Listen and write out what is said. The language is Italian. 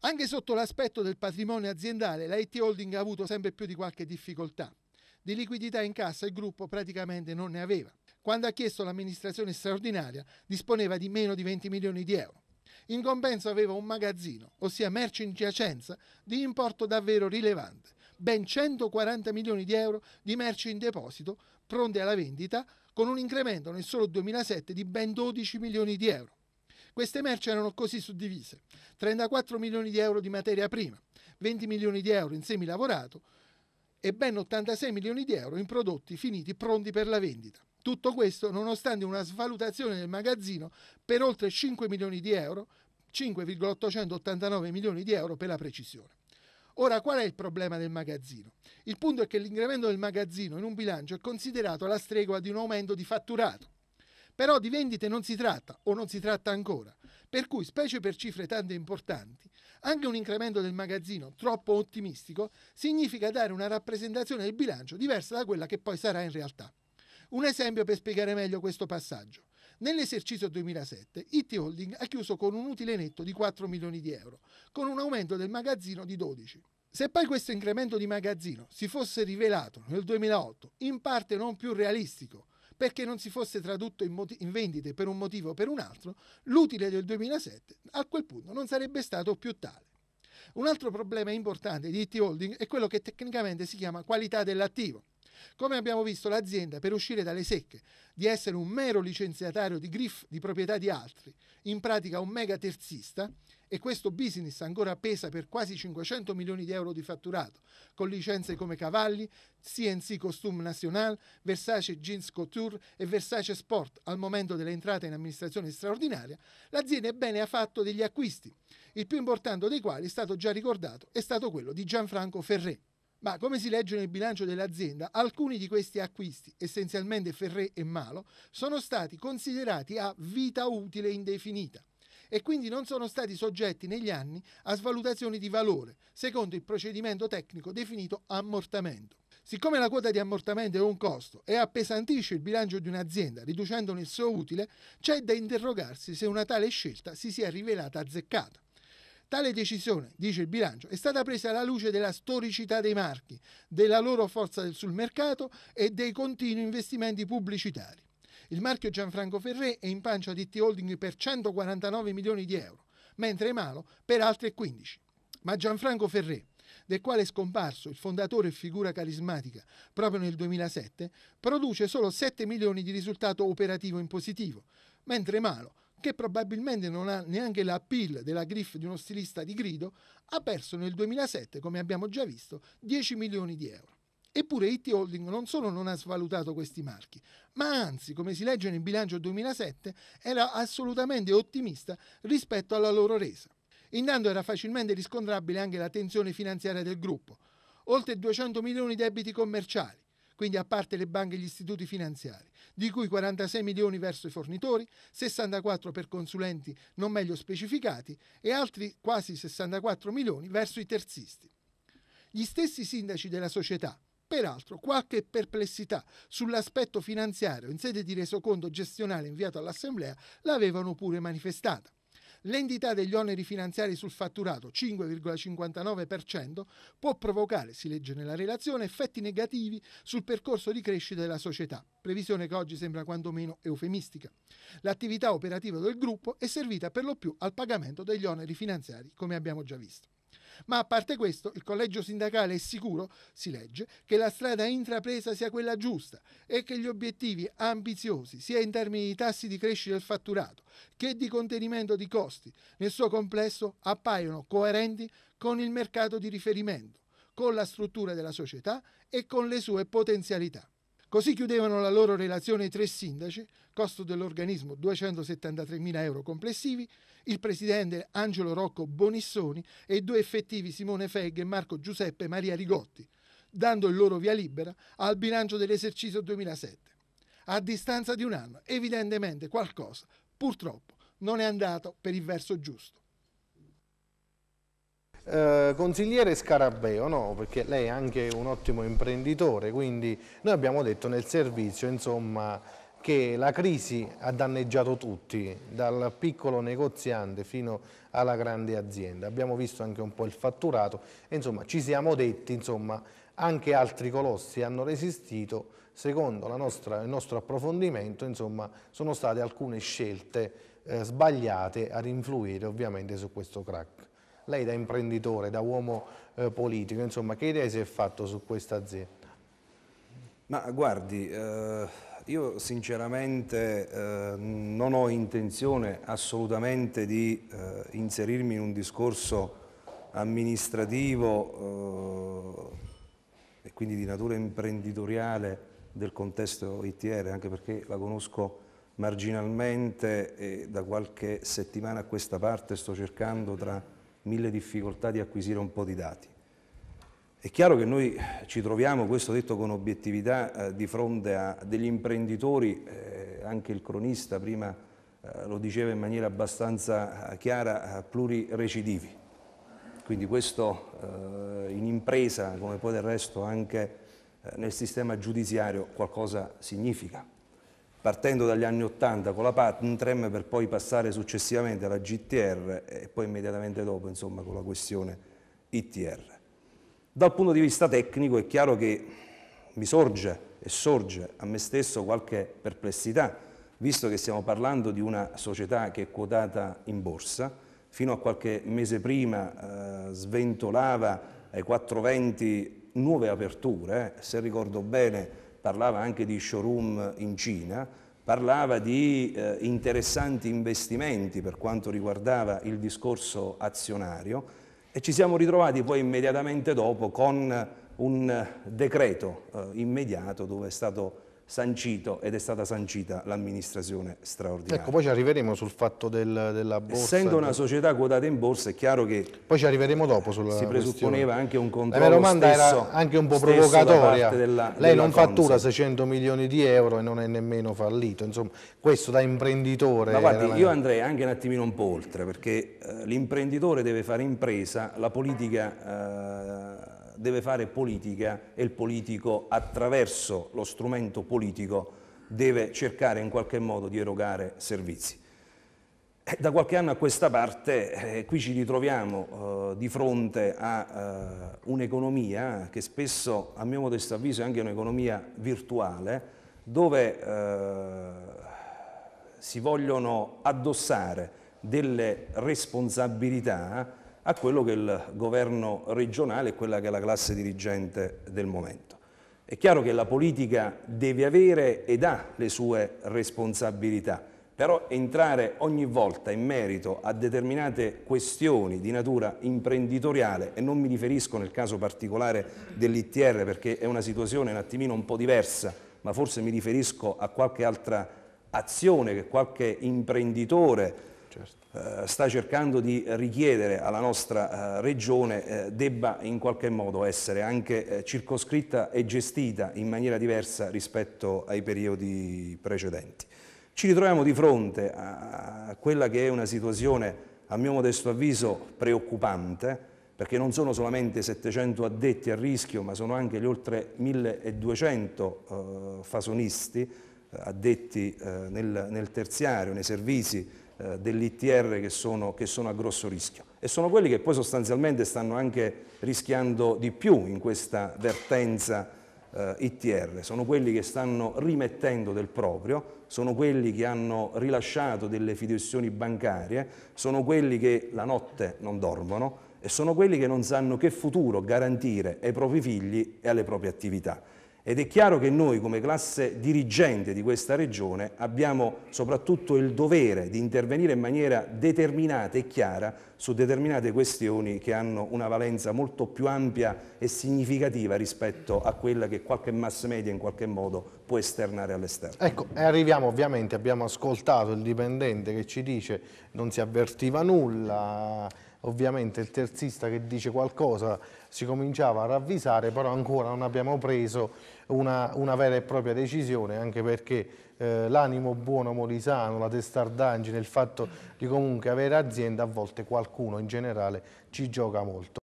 Anche sotto l'aspetto del patrimonio aziendale, la IT Holding ha avuto sempre più di qualche difficoltà. Di liquidità in cassa il gruppo praticamente non ne aveva. Quando ha chiesto l'amministrazione straordinaria, disponeva di meno di 20 milioni di euro. In compenso aveva un magazzino, ossia merce in giacenza, di importo davvero rilevante, ben 140 milioni di euro di merci in deposito, pronte alla vendita, con un incremento nel solo 2007 di ben 12 milioni di euro. Queste merci erano così suddivise: 34 milioni di euro di materia prima, 20 milioni di euro in semilavorato e ben 86 milioni di euro in prodotti finiti pronti per la vendita. Tutto questo nonostante una svalutazione del magazzino per oltre 5 milioni di euro, 5,889 milioni di euro per la precisione. Ora, qual è il problema del magazzino? Il punto è che l'incremento del magazzino in un bilancio è considerato la stregua di un aumento di fatturato. Però di vendite non si tratta o non si tratta ancora, per cui, specie per cifre tante importanti, anche un incremento del magazzino troppo ottimistico significa dare una rappresentazione del bilancio diversa da quella che poi sarà in realtà. Un esempio per spiegare meglio questo passaggio. Nell'esercizio 2007 IT Holding ha chiuso con un utile netto di 4 milioni di euro, con un aumento del magazzino di 12. Se poi questo incremento di magazzino si fosse rivelato nel 2008 in parte non più realistico, perché non si fosse tradotto in, moti- in vendite per un motivo o per un altro, l'utile del 2007 a quel punto non sarebbe stato più tale. Un altro problema importante di IT Holding è quello che tecnicamente si chiama qualità dell'attivo. Come abbiamo visto, l'azienda, per uscire dalle secche di essere un mero licenziatario di griff di proprietà di altri, in pratica un mega terzista, e questo business ancora pesa per quasi 500 milioni di euro di fatturato, con licenze come Cavalli, CNC Costume National, Versace Jeans Couture e Versace Sport al momento dell'entrata in amministrazione straordinaria, l'azienda ebbene ha fatto degli acquisti, il più importante dei quali è stato già ricordato, è stato quello di Gianfranco Ferré. Ma come si legge nel bilancio dell'azienda, alcuni di questi acquisti, essenzialmente Ferré e Malo, sono stati considerati a vita utile indefinita e quindi non sono stati soggetti negli anni a svalutazioni di valore, secondo il procedimento tecnico definito ammortamento. Siccome la quota di ammortamento è un costo e appesantisce il bilancio di un'azienda riducendone il suo utile, c'è da interrogarsi se una tale scelta si sia rivelata azzeccata. Tale decisione, dice il bilancio, è stata presa alla luce della storicità dei marchi, della loro forza sul mercato e dei continui investimenti pubblicitari. Il marchio Gianfranco Ferré è in pancia di T-Holding per 149 milioni di euro, mentre Malo per altri 15. Ma Gianfranco Ferré, del quale è scomparso il fondatore e figura carismatica proprio nel 2007, produce solo 7 milioni di risultato operativo in positivo, mentre Malo che probabilmente non ha neanche la pill della griff di uno stilista di grido, ha perso nel 2007, come abbiamo già visto, 10 milioni di euro. Eppure IT Holding non solo non ha svalutato questi marchi, ma anzi, come si legge nel bilancio 2007, era assolutamente ottimista rispetto alla loro resa. Intanto era facilmente riscontrabile anche la tensione finanziaria del gruppo, oltre 200 milioni di debiti commerciali, quindi a parte le banche e gli istituti finanziari, di cui 46 milioni verso i fornitori, 64 per consulenti non meglio specificati e altri quasi 64 milioni verso i terzisti. Gli stessi sindaci della società, Peraltro, qualche perplessità sull'aspetto finanziario in sede di resoconto gestionale inviato all'Assemblea l'avevano pure manifestata l'entità degli oneri finanziari sul fatturato 5,59% può provocare, si legge nella relazione, effetti negativi sul percorso di crescita della società, previsione che oggi sembra quantomeno eufemistica. L'attività operativa del gruppo è servita per lo più al pagamento degli oneri finanziari, come abbiamo già visto. Ma a parte questo, il collegio sindacale è sicuro, si legge, che la strada intrapresa sia quella giusta e che gli obiettivi ambiziosi, sia in termini di tassi di crescita del fatturato che di contenimento di costi, nel suo complesso appaiono coerenti con il mercato di riferimento, con la struttura della società e con le sue potenzialità. Così chiudevano la loro relazione i tre sindaci, costo dell'organismo 273.000 euro complessivi, il presidente Angelo Rocco Bonissoni e i due effettivi Simone Fegg e Marco Giuseppe Maria Rigotti, dando il loro via libera al bilancio dell'esercizio 2007. A distanza di un anno, evidentemente qualcosa, purtroppo, non è andato per il verso giusto. Eh, consigliere Scarabeo, no, perché lei è anche un ottimo imprenditore, quindi noi abbiamo detto nel servizio insomma, che la crisi ha danneggiato tutti, dal piccolo negoziante fino alla grande azienda. Abbiamo visto anche un po' il fatturato, e, insomma ci siamo detti insomma, anche altri colossi hanno resistito, secondo nostra, il nostro approfondimento insomma, sono state alcune scelte eh, sbagliate ad influire ovviamente su questo crack lei da imprenditore, da uomo eh, politico, insomma che idea si è fatto su questa azienda? Ma guardi, eh, io sinceramente eh, non ho intenzione assolutamente di eh, inserirmi in un discorso amministrativo eh, e quindi di natura imprenditoriale del contesto ITR, anche perché la conosco marginalmente e da qualche settimana a questa parte sto cercando tra mille difficoltà di acquisire un po' di dati. È chiaro che noi ci troviamo, questo detto con obiettività, eh, di fronte a degli imprenditori, eh, anche il cronista prima eh, lo diceva in maniera abbastanza eh, chiara, eh, plurirecidivi. Quindi questo eh, in impresa, come poi del resto anche nel sistema giudiziario, qualcosa significa partendo dagli anni 80 con la Pantrem per poi passare successivamente alla GTR e poi immediatamente dopo insomma, con la questione ITR. Dal punto di vista tecnico è chiaro che mi sorge e sorge a me stesso qualche perplessità, visto che stiamo parlando di una società che è quotata in borsa, fino a qualche mese prima eh, sventolava ai 420 nuove aperture, eh, se ricordo bene parlava anche di showroom in Cina, parlava di eh, interessanti investimenti per quanto riguardava il discorso azionario e ci siamo ritrovati poi immediatamente dopo con un decreto eh, immediato dove è stato sancito ed è stata sancita l'amministrazione straordinaria. Ecco, poi ci arriveremo sul fatto del, della borsa. Essendo una società quotata in borsa è chiaro che... Poi ci arriveremo dopo sulla Si presupponeva questione. anche un controllo La mia domanda stesso, era anche un po' provocatoria. Della, Lei della non Consa. fattura 600 milioni di euro e non è nemmeno fallito, insomma, questo da imprenditore... Ma guardi, io andrei anche un attimino un po' oltre, perché eh, l'imprenditore deve fare impresa, la politica... Eh, deve fare politica e il politico attraverso lo strumento politico deve cercare in qualche modo di erogare servizi. Eh, da qualche anno a questa parte eh, qui ci ritroviamo eh, di fronte a eh, un'economia che spesso, a mio modesto avviso, è anche un'economia virtuale, dove eh, si vogliono addossare delle responsabilità a quello che è il governo regionale e quella che è la classe dirigente del momento. È chiaro che la politica deve avere ed ha le sue responsabilità, però entrare ogni volta in merito a determinate questioni di natura imprenditoriale, e non mi riferisco nel caso particolare dell'ITR perché è una situazione un attimino un po' diversa, ma forse mi riferisco a qualche altra azione che qualche imprenditore certo. eh, sta cercando di richiedere alla nostra eh, regione eh, debba in qualche modo essere anche eh, circoscritta e gestita in maniera diversa rispetto ai periodi precedenti. Ci ritroviamo di fronte a quella che è una situazione, a mio modesto avviso, preoccupante, perché non sono solamente 700 addetti a rischio, ma sono anche gli oltre 1200 eh, fasonisti eh, addetti eh, nel, nel, terziario, nei servizi eh, dell'ITR che sono, che sono a grosso rischio e sono quelli che poi sostanzialmente stanno anche rischiando di più in questa vertenza eh, ITR, sono quelli che stanno rimettendo del proprio, sono quelli che hanno rilasciato delle fideiussioni bancarie, sono quelli che la notte non dormono e sono quelli che non sanno che futuro garantire ai propri figli e alle proprie attività. Ed è chiaro che noi come classe dirigente di questa regione abbiamo soprattutto il dovere di intervenire in maniera determinata e chiara su determinate questioni che hanno una valenza molto più ampia e significativa rispetto a quella che qualche mass media in qualche modo può esternare all'esterno. Ecco, e arriviamo ovviamente, abbiamo ascoltato il dipendente che ci dice non si avvertiva nulla, ovviamente il terzista che dice qualcosa si cominciava a ravvisare, però ancora non abbiamo preso una, una vera e propria decisione, anche perché eh, l'animo buono molisano, la testardaggine, il fatto di comunque avere azienda, a volte qualcuno in generale ci gioca molto.